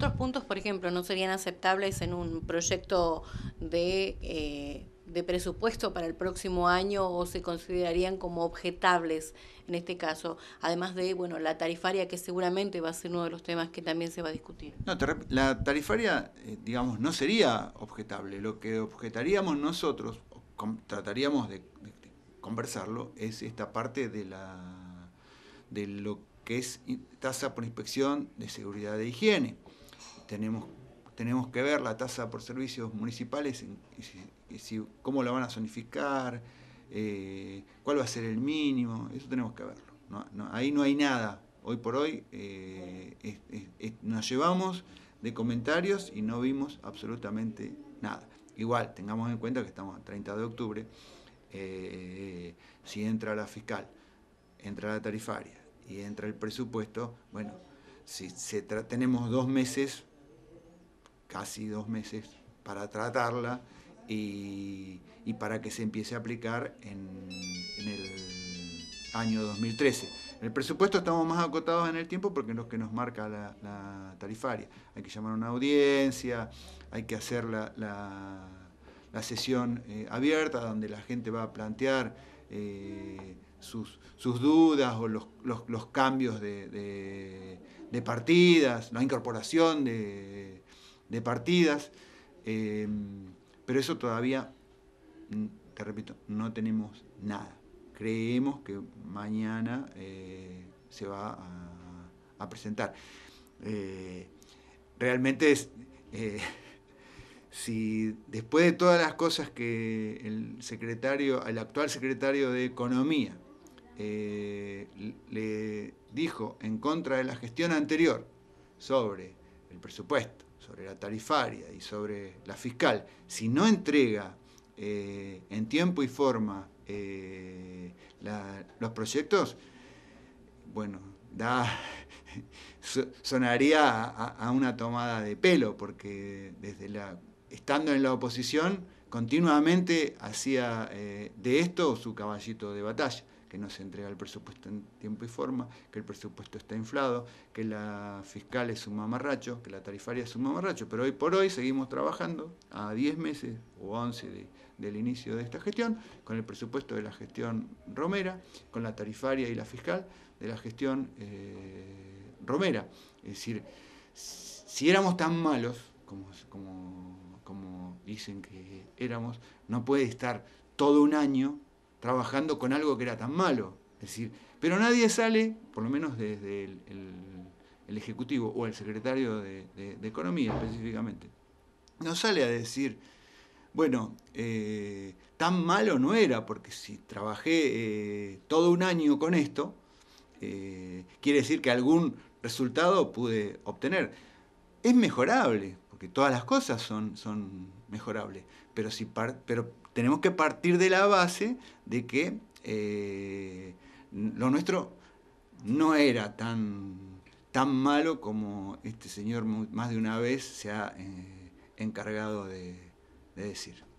otros puntos, por ejemplo, no serían aceptables en un proyecto eh, de, presupuesto para el próximo año o se considerarían como objetables en este caso? Además de, bueno, la tarifaria que seguramente va a ser uno de los temas que también se va a discutir. la tarifaria, eh, digamos, no sería objetable. Lo que objetaríamos nosotros, trataríamos de, conversarlo, es esta parte de la de lo que es tasa por inspección de seguridad de higiene tenemos, que ver la tasa por servicios municipales y, si, cómo la van a zonificar, eh, cuál va a ser el mínimo, eso tenemos que verlo. ahí no hay nada. Hoy por hoy eh, nos llevamos de comentarios y no vimos absolutamente nada. Igual, tengamos en cuenta que estamos a 30 de octubre. Eh, si entra la fiscal, entra la tarifaria y entra el presupuesto, bueno, si tenemos dos meses casi dos meses para tratarla y, para que se empiece a aplicar en, el año 2013. En el presupuesto estamos más acotados en el tiempo porque es lo que nos marca la, tarifaria. Hay que llamar a una audiencia, hay que hacer la, sesión eh, abierta donde la gente va a plantear eh, sus, dudas o los, cambios de partidas, la incorporación de, de partidas, em, pero eso todavía, te repito, no tenemos nada. Creemos que mañana eh, se va a, presentar. Eh, realmente eh, si después de todas las cosas que el secretario, el actual secretario de Economía, le dijo en contra de la gestión anterior sobre el presupuesto, sobre la tarifaria y sobre la fiscal, si no entrega eh, en tiempo y forma eh, los proyectos, bueno, sonaría a, una tomada de pelo, porque desde estando en la oposición continuamente hacía eh, de esto su caballito de batalla que no se entrega el presupuesto en tiempo y forma, que el presupuesto está inflado, que la fiscal es un mamarracho, que la tarifaria es un mamarracho, pero hoy por hoy seguimos trabajando a 10 meses o 11 del inicio de esta gestión, con el presupuesto de la gestión Romera, con la tarifaria y la fiscal de la gestión eh, Romera. Es decir, si éramos tan malos como, como dicen que éramos, no puede estar todo un año trabajando con algo que era tan malo. Es decir, pero nadie sale, por lo menos desde el, Ejecutivo o el Secretario de, Economía específicamente, no sale a decir, bueno, eh, tan malo no era, porque si trabajé eh, todo un año con esto, eh, quiere decir que algún resultado pude obtener. Es mejorable, porque todas las cosas son, son mejorables, pero, si pero tenemos que partir de la base de que eh, lo nuestro no era tan, tan malo como este señor más de una vez se ha eh, encargado de decir.